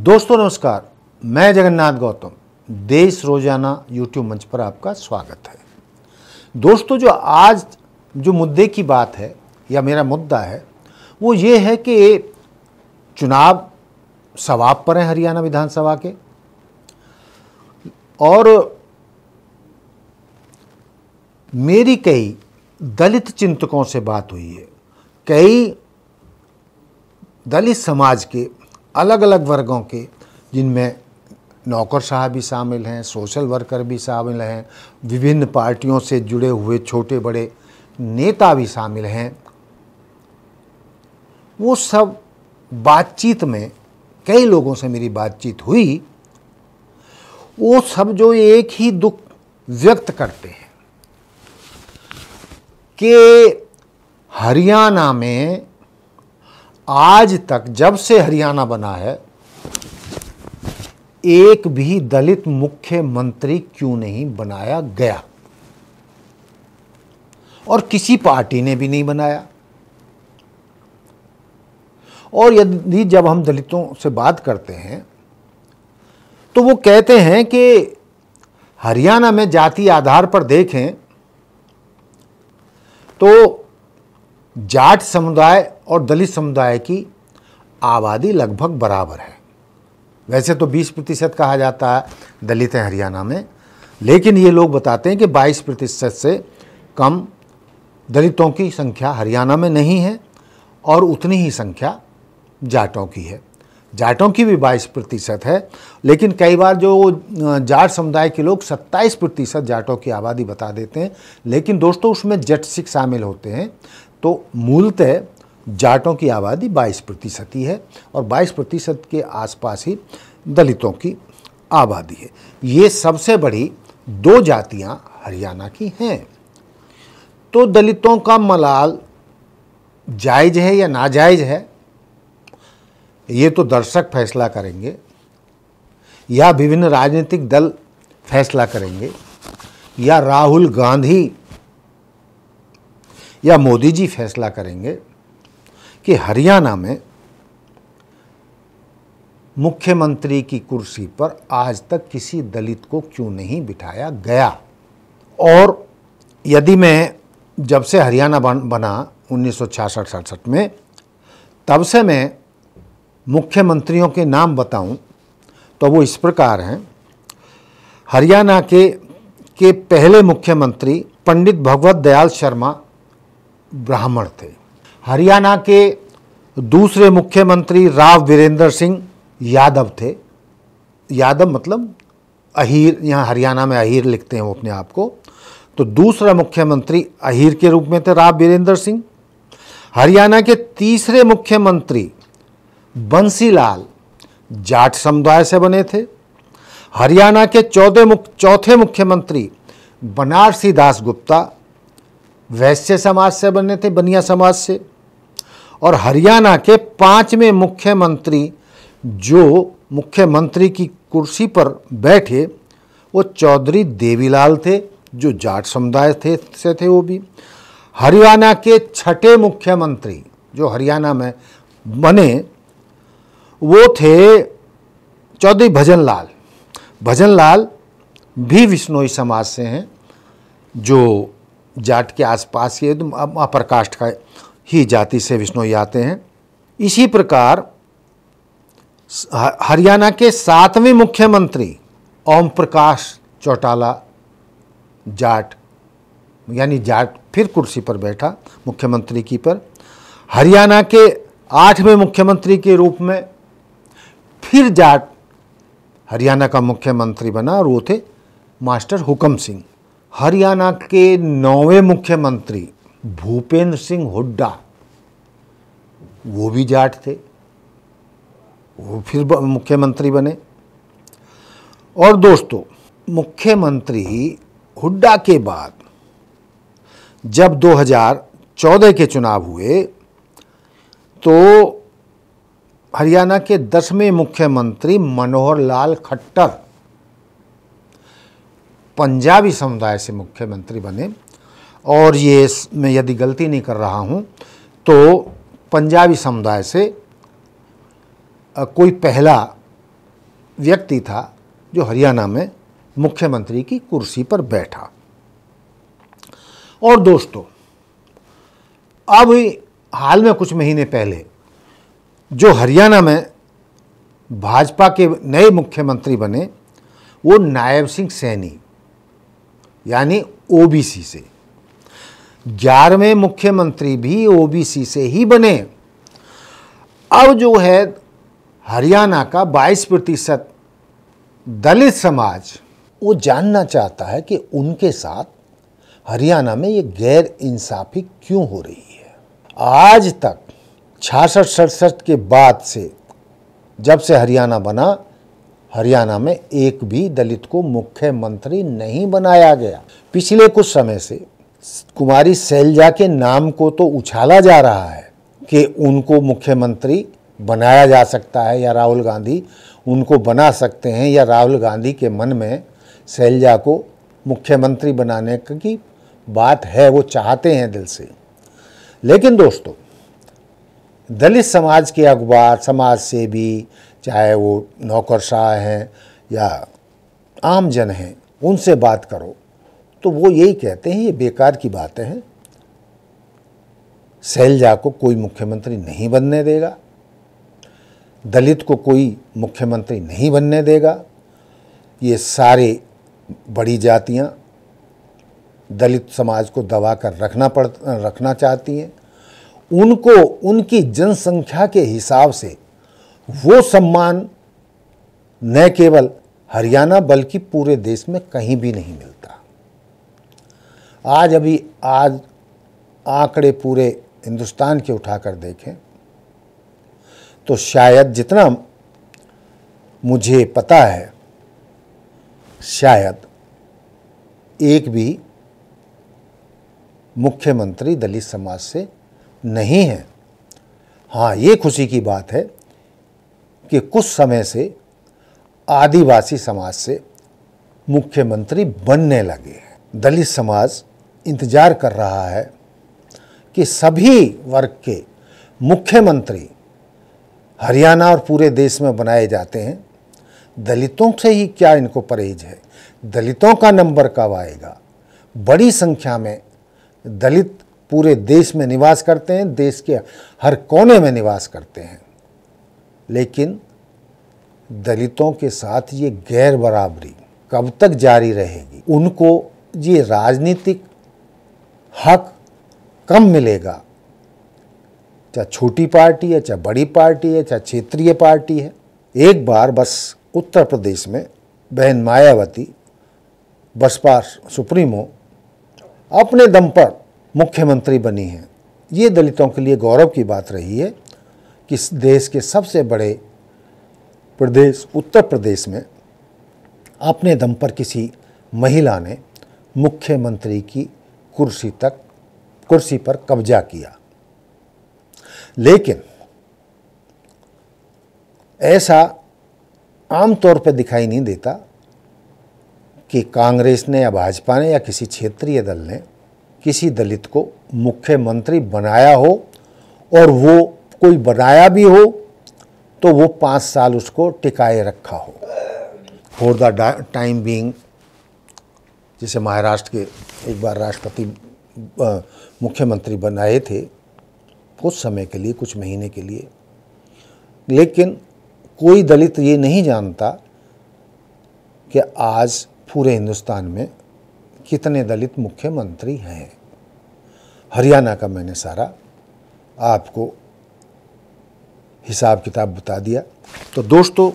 दोस्तों नमस्कार मैं जगन्नाथ गौतम देश रोजाना यूट्यूब मंच पर आपका स्वागत है दोस्तों जो आज जो मुद्दे की बात है या मेरा मुद्दा है वो ये है कि चुनाव सवाब पर हैं हरियाणा विधानसभा के और मेरी कई दलित चिंतकों से बात हुई है कई दलित समाज के अलग अलग वर्गों के जिनमें नौकर साहब भी शामिल हैं सोशल वर्कर भी शामिल हैं विभिन्न पार्टियों से जुड़े हुए छोटे बड़े नेता भी शामिल हैं वो सब बातचीत में कई लोगों से मेरी बातचीत हुई वो सब जो एक ही दुख व्यक्त करते हैं कि हरियाणा में आज तक जब से हरियाणा बना है एक भी दलित मुख्यमंत्री क्यों नहीं बनाया गया और किसी पार्टी ने भी नहीं बनाया और यदि जब हम दलितों से बात करते हैं तो वो कहते हैं कि हरियाणा में जाति आधार पर देखें तो जाट समुदाय और दलित समुदाय की आबादी लगभग बराबर है वैसे तो 20 प्रतिशत कहा जाता है दलित हैं हरियाणा में लेकिन ये लोग बताते हैं कि 22 प्रतिशत से कम दलितों की संख्या हरियाणा में नहीं है और उतनी ही संख्या जाटों की है जाटों की भी 22 प्रतिशत है लेकिन कई बार जो जाट समुदाय के लोग 27 प्रतिशत जाटों की आबादी बता देते हैं लेकिन दोस्तों उसमें जट सिख शामिल होते हैं तो मूलतः जाटों की आबादी 22 प्रतिशत ही है और 22 प्रतिशत के आसपास ही दलितों की आबादी है ये सबसे बड़ी दो जातियाँ हरियाणा की हैं तो दलितों का मलाल जायज है या नाजायज है ये तो दर्शक फैसला करेंगे या विभिन्न राजनीतिक दल फैसला करेंगे या राहुल गांधी या मोदी जी फैसला करेंगे कि हरियाणा में मुख्यमंत्री की कुर्सी पर आज तक किसी दलित को क्यों नहीं बिठाया गया और यदि मैं जब से हरियाणा बन बना उन्नीस सौ छियासठ में तब से मैं मुख्यमंत्रियों के नाम बताऊं तो वो इस प्रकार हैं हरियाणा के के पहले मुख्यमंत्री पंडित भगवत दयाल शर्मा ब्राह्मण थे हरियाणा के दूसरे मुख्यमंत्री राव वीरेंद्र सिंह यादव थे यादव मतलब अहीर यहाँ हरियाणा में अहीर लिखते हैं वो अपने आप को तो दूसरा मुख्यमंत्री अहीर के रूप में थे राव वीरेंद्र सिंह हरियाणा के तीसरे मुख्यमंत्री बंसीलाल जाट समुदाय से बने थे हरियाणा के चौथे मुख चौथे मुख्यमंत्री बनारसी दास गुप्ता वैश्य समाज से बने थे बनिया समाज से और हरियाणा के पांचवें मुख्यमंत्री जो मुख्यमंत्री की कुर्सी पर बैठे वो चौधरी देवीलाल थे जो जाट समुदाय थे से थे वो भी हरियाणा के छठे मुख्यमंत्री जो हरियाणा में बने वो थे चौधरी भजन लाल भजन लाल भी विष्णोई समाज से हैं जो जाट के आसपास ये अपर कास्ट का ही जाति से विष्णोई आते हैं इसी प्रकार हरियाणा के सातवें मुख्यमंत्री ओम प्रकाश चौटाला जाट यानी जाट फिर कुर्सी पर बैठा मुख्यमंत्री की पर हरियाणा के आठवें मुख्यमंत्री के रूप में फिर जाट हरियाणा का मुख्यमंत्री बना और वो थे मास्टर हुकम सिंह हरियाणा के नौवें मुख्यमंत्री भूपेंद्र सिंह हुड्डा वो भी जाट थे वो फिर मुख्यमंत्री बने और दोस्तों मुख्यमंत्री हुड्डा के बाद जब 2014 के चुनाव हुए तो हरियाणा के दसवें मुख्यमंत्री मनोहर लाल खट्टर पंजाबी समुदाय से मुख्यमंत्री बने और ये मैं यदि गलती नहीं कर रहा हूँ तो पंजाबी समुदाय से कोई पहला व्यक्ति था जो हरियाणा में मुख्यमंत्री की कुर्सी पर बैठा और दोस्तों अब हाल में कुछ महीने पहले जो हरियाणा में भाजपा के नए मुख्यमंत्री बने वो नायब सिंह सैनी यानी ओबीसी से ग्यारहवें मुख्यमंत्री भी ओबीसी से ही बने अब जो है हरियाणा का 22 प्रतिशत दलित समाज वो जानना चाहता है कि उनके साथ हरियाणा में ये गैर इंसाफी क्यों हो रही है आज तक छियासठ सड़सठ के बाद से जब से हरियाणा बना हरियाणा में एक भी दलित को मुख्यमंत्री नहीं बनाया गया पिछले कुछ समय से कुमारी सैलजा के नाम को तो उछाला जा रहा है कि उनको मुख्यमंत्री बनाया जा सकता है या राहुल गांधी उनको बना सकते हैं या राहुल गांधी के मन में सैलजा को मुख्यमंत्री बनाने की बात है वो चाहते हैं दिल से लेकिन दोस्तों दलित समाज के अखबार समाज से भी चाहे वो नौकरशाह हैं या आमजन हैं उनसे बात करो तो वो यही कहते हैं ये बेकार की बातें हैं सैलजा को कोई मुख्यमंत्री नहीं बनने देगा दलित को कोई मुख्यमंत्री नहीं बनने देगा ये सारे बड़ी जातियाँ दलित समाज को दबा कर रखना पड़ रखना चाहती हैं उनको उनकी जनसंख्या के हिसाब से वो सम्मान न केवल हरियाणा बल्कि पूरे देश में कहीं भी नहीं मिलता आज अभी आज आंकड़े पूरे हिंदुस्तान के उठाकर देखें तो शायद जितना मुझे पता है शायद एक भी मुख्यमंत्री दलित समाज से नहीं है हाँ ये खुशी की बात है कि कुछ समय से आदिवासी समाज से मुख्यमंत्री बनने लगे हैं दलित समाज इंतज़ार कर रहा है कि सभी वर्ग के मुख्यमंत्री हरियाणा और पूरे देश में बनाए जाते हैं दलितों से ही क्या इनको परहेज है दलितों का नंबर कब आएगा बड़ी संख्या में दलित पूरे देश में निवास करते हैं देश के हर कोने में निवास करते हैं लेकिन दलितों के साथ ये गैर बराबरी कब तक जारी रहेगी उनको ये राजनीतिक हक कम मिलेगा चाहे छोटी पार्टी है चाहे बड़ी पार्टी है चाहे क्षेत्रीय पार्टी है एक बार बस उत्तर प्रदेश में बहन मायावती बसपा सुप्रीमो अपने दम पर मुख्यमंत्री बनी हैं ये दलितों के लिए गौरव की बात रही है कि देश के सबसे बड़े प्रदेश उत्तर प्रदेश में अपने दम पर किसी महिला ने मुख्यमंत्री की कुर्सी तक कुर्सी पर कब्जा किया लेकिन ऐसा आमतौर पर दिखाई नहीं देता कि कांग्रेस ने या भाजपा ने या किसी क्षेत्रीय दल ने किसी दलित को मुख्यमंत्री बनाया हो और वो कोई बनाया भी हो तो वो पाँच साल उसको टिकाए रखा हो फॉर द टाइम बींग जिसे महाराष्ट्र के एक बार राष्ट्रपति मुख्यमंत्री बनाए थे कुछ समय के लिए कुछ महीने के लिए लेकिन कोई दलित ये नहीं जानता कि आज पूरे हिंदुस्तान में कितने दलित मुख्यमंत्री हैं हरियाणा का मैंने सारा आपको हिसाब किताब बता दिया तो दोस्तों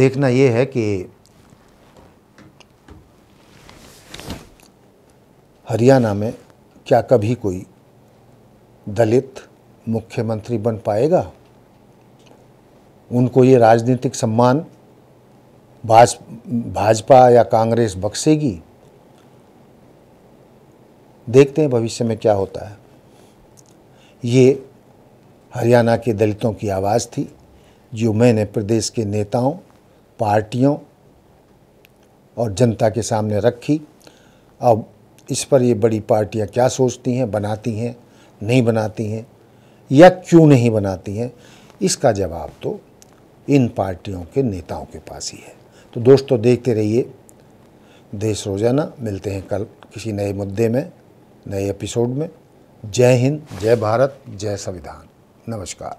देखना ये है कि हरियाणा में क्या कभी कोई दलित मुख्यमंत्री बन पाएगा उनको ये राजनीतिक सम्मान भाज भाजपा या कांग्रेस बख्सेगी देखते हैं भविष्य में क्या होता है ये हरियाणा के दलितों की आवाज़ थी जो मैंने प्रदेश के नेताओं पार्टियों और जनता के सामने रखी अब इस पर ये बड़ी पार्टियाँ क्या सोचती हैं बनाती हैं नहीं बनाती हैं या क्यों नहीं बनाती हैं इसका जवाब तो इन पार्टियों के नेताओं के पास ही है तो दोस्तों देखते रहिए देश रोजाना मिलते हैं कल किसी नए मुद्दे में नए एपिसोड में जय हिंद जय भारत जय संविधान नमस्कार